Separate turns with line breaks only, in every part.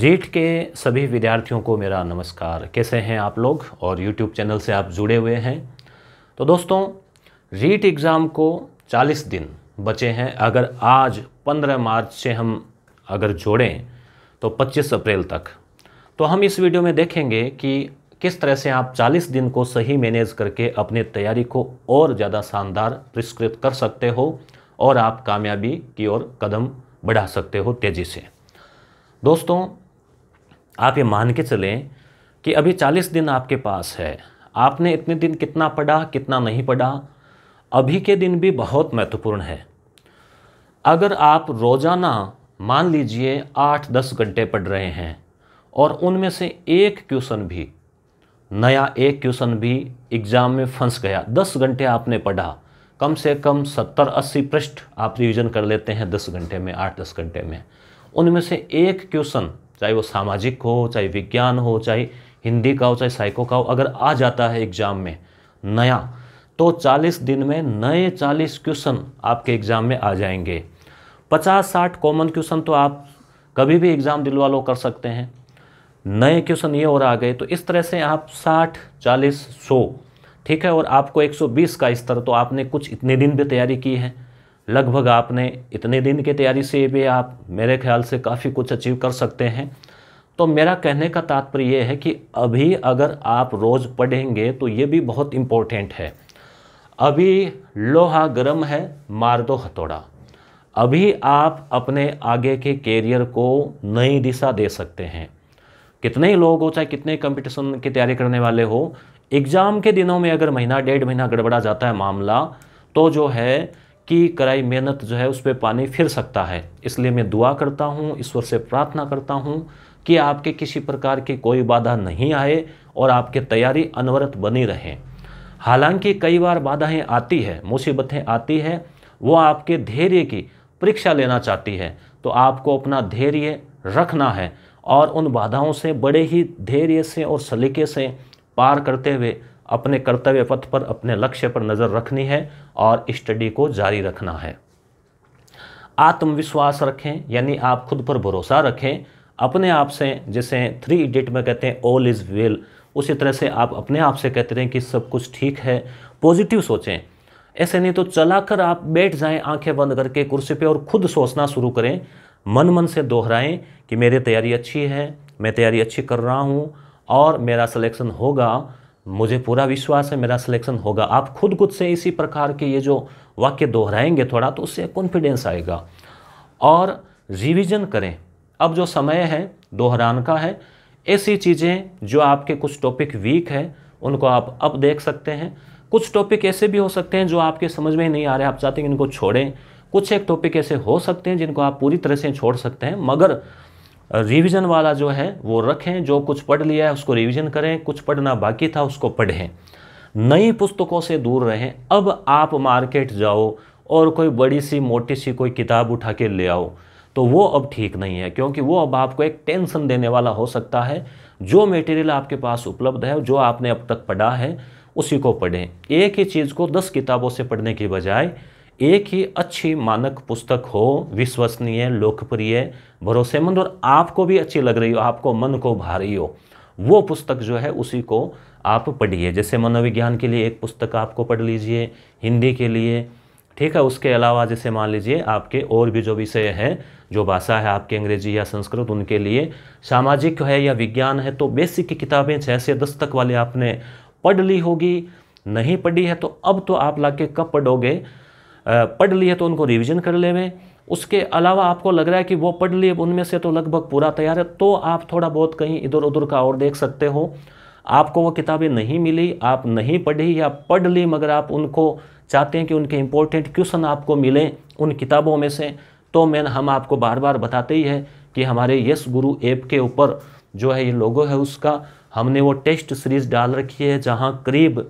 रीट के सभी विद्यार्थियों को मेरा नमस्कार कैसे हैं आप लोग और यूट्यूब चैनल से आप जुड़े हुए हैं तो दोस्तों रीट एग्ज़ाम को 40 दिन बचे हैं अगर आज 15 मार्च से हम अगर जोड़ें तो 25 अप्रैल तक तो हम इस वीडियो में देखेंगे कि किस तरह से आप 40 दिन को सही मैनेज करके अपनी तैयारी को और ज़्यादा शानदार पुरस्कृत कर सकते हो और आप कामयाबी की ओर कदम बढ़ा सकते हो तेज़ी से दोस्तों आप ये मान के चलें कि अभी चालीस दिन आपके पास है आपने इतने दिन कितना पढ़ा कितना नहीं पढ़ा अभी के दिन भी बहुत महत्वपूर्ण है अगर आप रोज़ाना मान लीजिए आठ दस घंटे पढ़ रहे हैं और उनमें से एक क्वेश्चन भी नया एक क्वेश्चन भी एग्ज़ाम में फंस गया दस घंटे आपने पढ़ा कम से कम सत्तर अस्सी पृष्ठ आप रिवीजन कर लेते हैं दस घंटे में आठ दस घंटे में उनमें से एक क्वेश्चन चाहे वो सामाजिक हो चाहे विज्ञान हो चाहे हिंदी का हो चाहे साइको का हो अगर आ जाता है एग्ज़ाम में नया तो 40 दिन में नए 40 क्वेश्चन आपके एग्ज़ाम में आ जाएंगे 50-60 कॉमन क्वेश्चन तो आप कभी भी एग्ज़ाम दिलवा लो कर सकते हैं नए क्वेश्चन ये और आ गए तो इस तरह से आप 60, 40, 100 ठीक है और आपको 120 का स्तर तो आपने कुछ इतने दिन भी तैयारी की है लगभग आपने इतने दिन की तैयारी से भी आप मेरे ख्याल से काफ़ी कुछ अचीव कर सकते हैं तो मेरा कहने का तात्पर्य यह है कि अभी अगर आप रोज़ पढ़ेंगे तो ये भी बहुत इम्पोर्टेंट है अभी लोहा गर्म है मार दो हथौड़ा अभी आप अपने आगे के कैरियर को नई दिशा दे सकते हैं कितने ही लोग हो चाहे कितने कंपटीशन की तैयारी करने वाले हो एग्ज़ाम के दिनों में अगर महीना डेढ़ महीना गड़बड़ा जाता है मामला तो जो है की कराई मेहनत जो है उस पर पानी फिर सकता है इसलिए मैं दुआ करता हूँ ईश्वर से प्रार्थना करता हूँ कि आपके किसी प्रकार की कोई बाधा नहीं आए और आपकी तैयारी अनवरत बनी रहे हालांकि कई बार बाधाएं आती है मुसीबतें आती है वो आपके धैर्य की परीक्षा लेना चाहती है तो आपको अपना धैर्य रखना है और उन बाधाओं से बड़े ही धैर्य से और सलीके से पार करते हुए अपने कर्तव्य पथ पर अपने लक्ष्य पर नज़र रखनी है और स्टडी को जारी रखना है आत्मविश्वास रखें यानी आप खुद पर भरोसा रखें अपने आप से जैसे थ्री इडियट में कहते हैं ऑल इज़ वेल उसी तरह से आप अपने आप से कहते रहें कि सब कुछ ठीक है पॉजिटिव सोचें ऐसे नहीं तो चलाकर आप बैठ जाएं आंखें बंद करके कुर्सी पे और खुद सोचना शुरू करें मन मन से दोहराएं कि मेरी तैयारी अच्छी है मैं तैयारी अच्छी कर रहा हूँ और मेरा सिलेक्शन होगा मुझे पूरा विश्वास है मेरा सिलेक्शन होगा आप खुद खुद से इसी प्रकार के ये जो वाक्य दोहराएंगे थोड़ा तो उससे कॉन्फिडेंस आएगा और रिवीजन करें अब जो समय है दोहरान का है ऐसी चीज़ें जो आपके कुछ टॉपिक वीक है उनको आप अब देख सकते हैं कुछ टॉपिक ऐसे भी हो सकते हैं जो आपके समझ में नहीं आ रहे आप चाहते हैं इनको छोड़ें कुछ एक टॉपिक ऐसे हो सकते हैं जिनको आप पूरी तरह से छोड़ सकते हैं मगर रिवीजन वाला जो है वो रखें जो कुछ पढ़ लिया है उसको रिवीजन करें कुछ पढ़ना बाकी था उसको पढ़ें नई पुस्तकों से दूर रहें अब आप मार्केट जाओ और कोई बड़ी सी मोटी सी कोई किताब उठा के ले आओ तो वो अब ठीक नहीं है क्योंकि वो अब आपको एक टेंशन देने वाला हो सकता है जो मटेरियल आपके पास उपलब्ध है जो आपने अब तक पढ़ा है उसी को पढ़ें एक ही चीज़ को दस किताबों से पढ़ने की बजाय एक ही अच्छी मानक पुस्तक हो विश्वसनीय लोकप्रिय भरोसेमंद और आपको भी अच्छी लग रही हो आपको मन को भा रही हो वो पुस्तक जो है उसी को आप पढ़िए जैसे मनोविज्ञान के लिए एक पुस्तक आपको पढ़ लीजिए हिंदी के लिए ठीक है उसके अलावा जैसे मान लीजिए आपके और भी जो विषय हैं जो भाषा है आपके अंग्रेजी या संस्कृत उनके लिए सामाजिक है या विज्ञान है तो बेसिक की किताबें छः से दस तक वाले आपने पढ़ ली होगी नहीं पढ़ी है तो अब तो आप लाके कब पढ़ोगे पढ़ लिए तो उनको रिविज़न कर लेवें उसके अलावा आपको लग रहा है कि वो पढ़ लिए उनमें से तो लगभग पूरा तैयार है तो आप थोड़ा बहुत कहीं इधर उधर का और देख सकते हो आपको वो किताबें नहीं मिली आप नहीं पढ़ी या पढ़ ली मगर आप उनको चाहते हैं कि उनके इम्पोर्टेंट क्वेश्चन आपको मिलें उन किताबों में से तो मैं हम आपको बार बार बताते ही हैं कि हमारे यस गुरु ऐप के ऊपर जो है ये लोगो है उसका हमने वो टेस्ट सीरीज़ डाल रखी है जहाँ करीब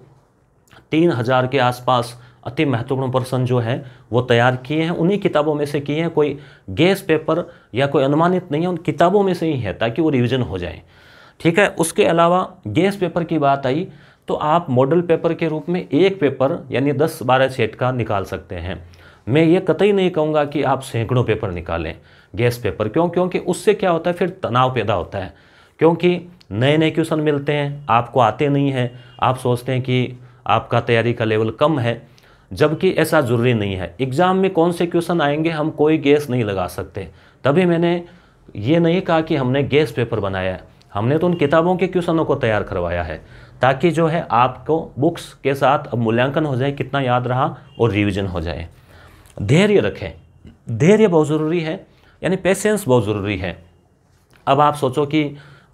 तीन हज़ार के आसपास अति महत्वपूर्ण प्रश्न जो है वो तैयार किए हैं उन्हीं किताबों में से किए हैं कोई गैस पेपर या कोई अनुमानित नहीं है उन किताबों में से ही है ताकि वो रिविजन हो जाए ठीक है उसके अलावा गैस पेपर की बात आई तो आप मॉडल पेपर के रूप में एक पेपर यानी दस बारह सेट का निकाल सकते हैं मैं ये कतई नहीं कहूँगा कि आप सैकड़ों पेपर निकालें गैस पेपर क्यों क्योंकि उससे क्या होता है फिर तनाव पैदा होता है क्योंकि नए नए क्वेश्चन मिलते हैं आपको आते नहीं हैं आप सोचते हैं कि आपका तैयारी का लेवल कम है जबकि ऐसा ज़रूरी नहीं है एग्ज़ाम में कौन से क्वेश्चन आएंगे हम कोई गैस नहीं लगा सकते तभी मैंने ये नहीं कहा कि हमने गैस पेपर बनाया है हमने तो उन किताबों के क्वेश्चनों को तैयार करवाया है ताकि जो है आपको बुक्स के साथ अब मूल्यांकन हो जाए कितना याद रहा और रिविज़न हो जाए धैर्य रखें धैर्य बहुत ज़रूरी है यानी पेशेंस बहुत ज़रूरी है अब आप सोचो कि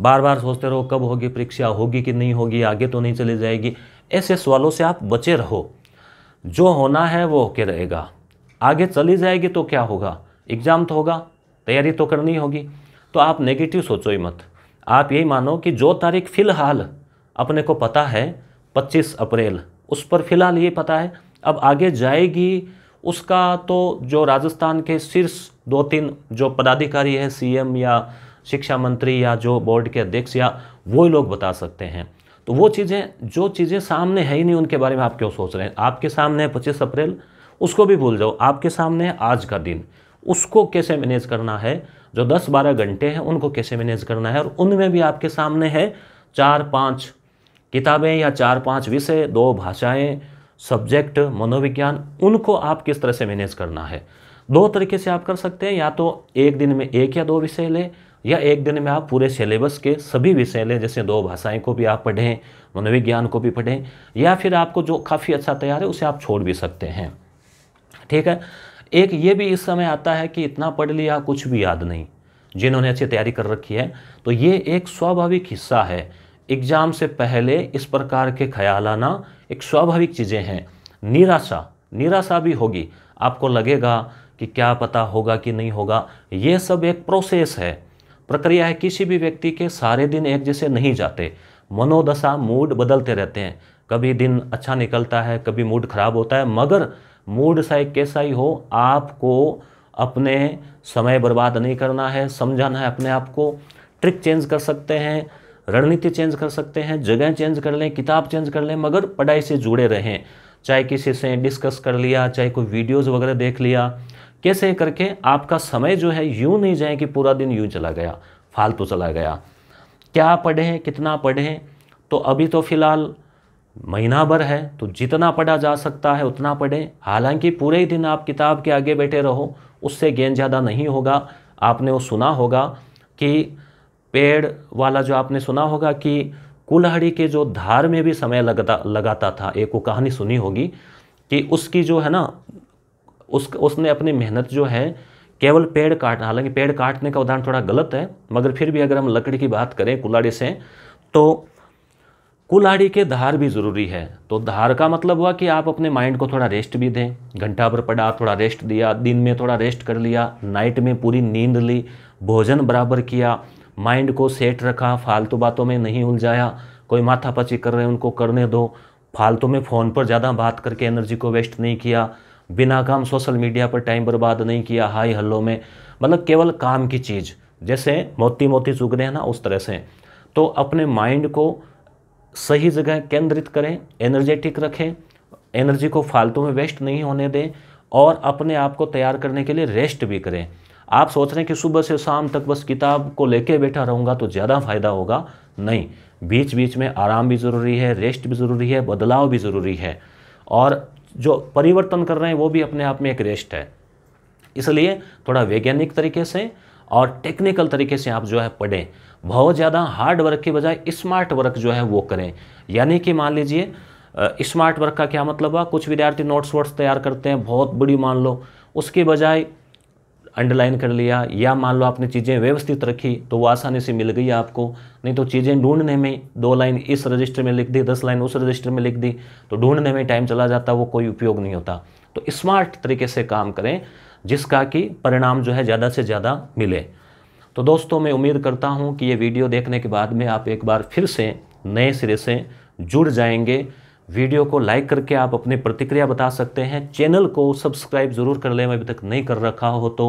बार बार सोचते रहो कब होगी परीक्षा होगी कि नहीं होगी आगे तो नहीं चली जाएगी ऐसे सवालों से आप बचे रहो जो होना है वो होके रहेगा आगे चली जाएगी तो क्या होगा एग्ज़ाम तो होगा तैयारी तो करनी होगी तो आप नेगेटिव सोचो ही मत आप यही मानो कि जो तारीख फ़िलहाल अपने को पता है 25 अप्रैल उस पर फ़िलहाल ये पता है अब आगे जाएगी उसका तो जो राजस्थान के शीर्ष दो तीन जो पदाधिकारी हैं सीएम या शिक्षा मंत्री या जो बोर्ड के अध्यक्ष या वो लोग बता सकते हैं तो वो चीज़ें जो चीज़ें सामने है ही नहीं उनके बारे में आप क्यों सोच रहे हैं आपके सामने है पच्चीस अप्रैल उसको भी भूल जाओ आपके सामने है आज का दिन उसको कैसे मैनेज करना है जो दस बारह घंटे हैं उनको कैसे मैनेज करना है और उनमें भी आपके सामने है चार पाँच किताबें या चार पाँच विषय दो भाषाएँ सब्जेक्ट मनोविज्ञान उनको आप किस तरह से मैनेज करना है दो तरीके से आप कर सकते हैं या तो एक दिन में एक या दो विषय लें या एक दिन में आप पूरे सिलेबस के सभी विषय लें जैसे दो भाषाएं को भी आप पढ़ें मनोविज्ञान को भी पढ़ें या फिर आपको जो काफ़ी अच्छा तैयार है उसे आप छोड़ भी सकते हैं ठीक है एक ये भी इस समय आता है कि इतना पढ़ लिया कुछ भी याद नहीं जिन्होंने अच्छी तैयारी कर रखी है तो ये एक स्वाभाविक हिस्सा है एग्ज़ाम से पहले इस प्रकार के ख्याल आना एक स्वाभाविक चीज़ें हैं निराशा निराशा भी होगी आपको लगेगा कि क्या पता होगा कि नहीं होगा ये सब एक प्रोसेस है प्रक्रिया है किसी भी व्यक्ति के सारे दिन एक जैसे नहीं जाते मनोदशा मूड बदलते रहते हैं कभी दिन अच्छा निकलता है कभी मूड खराब होता है मगर मूड एक कैसा ही हो आपको अपने समय बर्बाद नहीं करना है समझाना है अपने आप को ट्रिक चेंज कर सकते हैं रणनीति चेंज कर सकते हैं जगह चेंज कर लें किताब चेंज कर लें मगर पढ़ाई से जुड़े रहें चाहे किसी से डिस्कस कर लिया चाहे कोई वीडियोज़ वगैरह देख लिया कैसे करके आपका समय जो है यूँ नहीं जाए कि पूरा दिन यूँ चला गया फालतू चला गया क्या पढ़ें कितना पढ़ें तो अभी तो फ़िलहाल महीना भर है तो जितना पढ़ा जा सकता है उतना पढ़ें हालांकि पूरे ही दिन आप किताब के आगे बैठे रहो उससे गेंद ज़्यादा नहीं होगा आपने वो सुना होगा कि पेड़ वाला जो आपने सुना होगा कि कुल्हड़ी के जो धार में भी समय लगता लगाता था एक वो कहानी सुनी होगी कि उसकी जो है ना उस उसने अपनी मेहनत जो है केवल पेड़ काटना हालांकि पेड़ काटने का उदाहरण थोड़ा गलत है मगर फिर भी अगर हम लकड़ी की बात करें कुलाड़ी से तो कुल्हाड़ी के धार भी ज़रूरी है तो धार का मतलब हुआ कि आप अपने माइंड को थोड़ा रेस्ट भी दें घंटा भर पड़ा थोड़ा रेस्ट दिया दिन में थोड़ा रेस्ट कर लिया नाइट में पूरी नींद ली भोजन बराबर किया माइंड को सेट रखा फालतू बातों में नहीं उलझाया कोई माथा पची कर रहे हैं उनको करने दो फालतू में फ़ोन पर ज़्यादा बात करके एनर्जी को वेस्ट नहीं किया बिना काम सोशल मीडिया पर टाइम बर्बाद नहीं किया हाई हल्लो में मतलब केवल काम की चीज़ जैसे मोती मोती चुग रहे हैं ना उस तरह से तो अपने माइंड को सही जगह केंद्रित करें एनर्जेटिक रखें एनर्जी को फालतू में वेस्ट नहीं होने दें और अपने आप को तैयार करने के लिए रेस्ट भी करें आप सोच रहे हैं कि सुबह से शाम तक बस किताब को लेके बैठा रहूँगा तो ज़्यादा फायदा होगा नहीं बीच बीच में आराम भी ज़रूरी है रेस्ट भी ज़रूरी है बदलाव भी ज़रूरी है और जो परिवर्तन कर रहे हैं वो भी अपने आप में एक रेस्ट है इसलिए थोड़ा वैज्ञानिक तरीके से और टेक्निकल तरीके से आप जो है पढ़ें बहुत ज़्यादा हार्ड वर्क के बजाय स्मार्ट वर्क जो है वो करें यानी कि मान लीजिए स्मार्ट वर्क का क्या मतलब हुआ कुछ विद्यार्थी नोट्स वोट्स तैयार करते हैं बहुत बड़ी मान लो उसके बजाय अंडरलाइन कर लिया या मान लो आपने चीज़ें व्यवस्थित रखी तो वो आसानी से मिल गई आपको नहीं तो चीज़ें ढूंढने में दो लाइन इस रजिस्टर में लिख दी दस लाइन उस रजिस्टर में लिख दी तो ढूंढने में टाइम चला जाता वो कोई उपयोग नहीं होता तो स्मार्ट तरीके से काम करें जिसका कि परिणाम जो है ज़्यादा से ज़्यादा मिले तो दोस्तों मैं उम्मीद करता हूँ कि ये वीडियो देखने के बाद में आप एक बार फिर से नए सिरे से जुड़ जाएंगे वीडियो को लाइक करके आप अपनी प्रतिक्रिया बता सकते हैं चैनल को सब्सक्राइब ज़रूर कर लें अभी तक नहीं कर रखा हो तो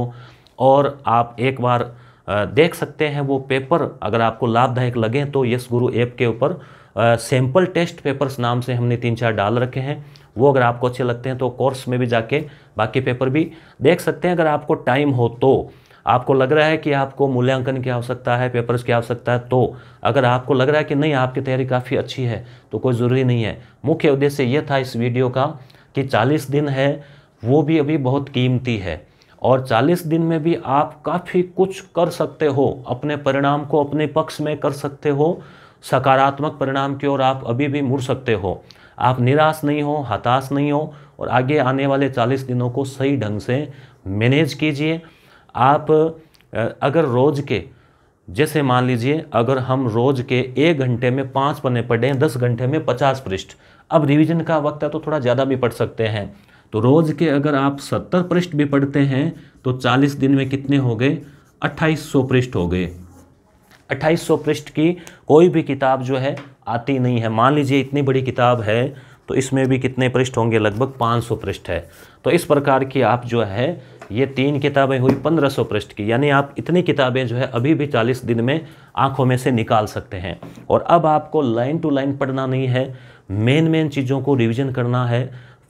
और आप एक बार देख सकते हैं वो पेपर अगर आपको लाभदायक लगे तो यस गुरु ऐप के ऊपर सैम्पल टेस्ट पेपर्स नाम से हमने तीन चार डाल रखे हैं वो अगर आपको अच्छे लगते हैं तो कोर्स में भी जाके बाकी पेपर भी देख सकते हैं अगर आपको टाइम हो तो आपको लग रहा है कि आपको मूल्यांकन की आवश्यकता है पेपर्स की आवश्यकता है तो अगर आपको लग रहा है कि नहीं आपकी तैयारी काफ़ी अच्छी है तो कोई ज़रूरी नहीं है मुख्य उद्देश्य ये था इस वीडियो का कि चालीस दिन है वो भी अभी बहुत कीमती है और 40 दिन में भी आप काफ़ी कुछ कर सकते हो अपने परिणाम को अपने पक्ष में कर सकते हो सकारात्मक परिणाम की ओर आप अभी भी मुड़ सकते हो आप निराश नहीं हो हताश नहीं हो और आगे आने वाले 40 दिनों को सही ढंग से मैनेज कीजिए आप अगर रोज़ के जैसे मान लीजिए अगर हम रोज़ के एक घंटे में पाँच पन्ने पढ़ें दस घंटे में पचास पृष्ठ अब रिवीजन का वक्त है तो थोड़ा ज़्यादा भी पढ़ सकते हैं तो रोज़ के अगर आप सत्तर पृष्ठ भी पढ़ते हैं तो चालीस दिन में कितने हो गए अट्ठाईस सौ पृष्ठ हो गए अट्ठाईस सौ पृष्ठ की कोई भी किताब जो है आती नहीं है मान लीजिए इतनी बड़ी किताब है तो इसमें भी कितने पृष्ठ होंगे लगभग सौ पृष्ठ है तो इस प्रकार की आप जो है ये तीन किताबें हुई 1500 पृष्ठ की यानी आप इतनी किताबें जो है अभी भी 40 दिन में आंखों में से निकाल सकते हैं और अब आपको लाइन टू लाइन पढ़ना नहीं है मेन मेन चीज़ों को रिविजन करना है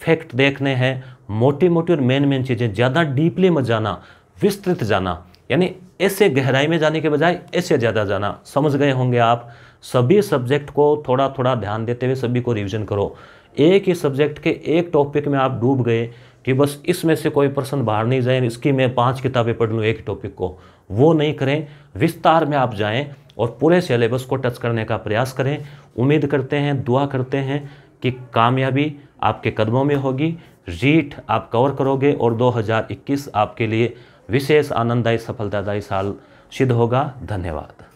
फैक्ट देखने हैं मोटी मोटी और मेन मेन चीज़ें ज़्यादा डीपली मत जाना विस्तृत जाना यानी ऐसे गहराई में जाने के बजाय ऐसे ज़्यादा जाना समझ गए होंगे आप सभी सब्जेक्ट को थोड़ा थोड़ा ध्यान देते हुए सभी को रिविजन करो एक ही सब्जेक्ट के एक टॉपिक में आप डूब गए कि बस इसमें से कोई पर्सन बाहर नहीं जाए इसकी मैं पांच किताबें पढ़ लूँ एक टॉपिक को वो नहीं करें विस्तार में आप जाएं और पूरे सिलेबस को टच करने का प्रयास करें उम्मीद करते हैं दुआ करते हैं कि कामयाबी आपके कदमों में होगी रीट आप कवर करोगे और 2021 आपके लिए विशेष आनंददायी सफलतादायी साल सिद्ध होगा धन्यवाद